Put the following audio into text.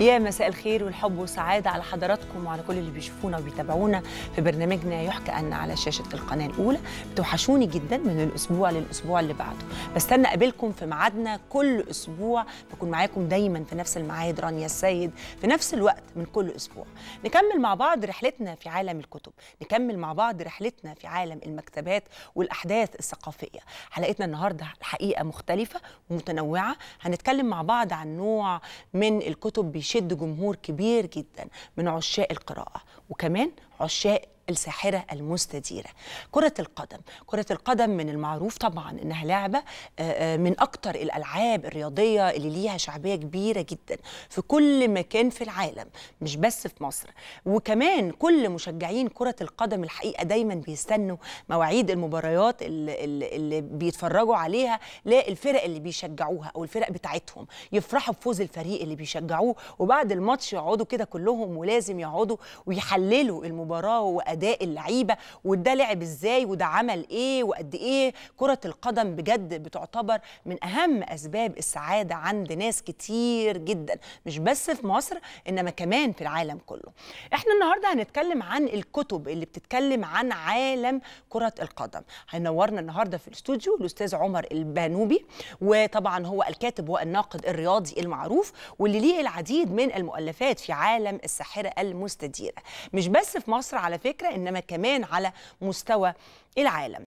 يا مساء الخير والحب والسعادة على حضراتكم وعلى كل اللي بيشوفونا وبيتابعونا في برنامجنا يحكى أن على شاشة القناة الأولى بتوحشوني جدا من الأسبوع للأسبوع اللي بعده بستنى أقابلكم في ميعادنا كل أسبوع بكون معاكم دايما في نفس الميعاد رانيا السيد في نفس الوقت من كل أسبوع نكمل مع بعض رحلتنا في عالم الكتب نكمل مع بعض رحلتنا في عالم المكتبات والأحداث الثقافية حلقتنا النهاردة الحقيقة مختلفة ومتنوعة هنتكلم مع بعض عن نوع من الكتب بيشد جمهور كبير جدا من عشاق القراءه وكمان عشاق الساحرة المستديرة كرة القدم كرة القدم من المعروف طبعا إنها لعبة آه، آه، من أكتر الألعاب الرياضية اللي ليها شعبية كبيرة جدا في كل مكان في العالم مش بس في مصر وكمان كل مشجعين كرة القدم الحقيقة دايما بيستنوا مواعيد المباريات اللي, اللي بيتفرجوا عليها للفرق اللي بيشجعوها أو الفرق بتاعتهم يفرحوا بفوز الفريق اللي بيشجعوه وبعد الماتش يقعدوا كده كلهم ولازم يقعدوا ويحللوا المباراة اداء اللعيبه وده لعب ازاي وده عمل ايه وقد ايه كره القدم بجد بتعتبر من اهم اسباب السعاده عند ناس كتير جدا مش بس في مصر انما كمان في العالم كله احنا النهارده هنتكلم عن الكتب اللي بتتكلم عن عالم كره القدم هينورنا النهارده في الاستوديو الاستاذ عمر البانوبي وطبعا هو الكاتب والناقد الرياضي المعروف واللي ليه العديد من المؤلفات في عالم الساحره المستديره مش بس في مصر على فكره الفكره انما كمان على مستوى العالم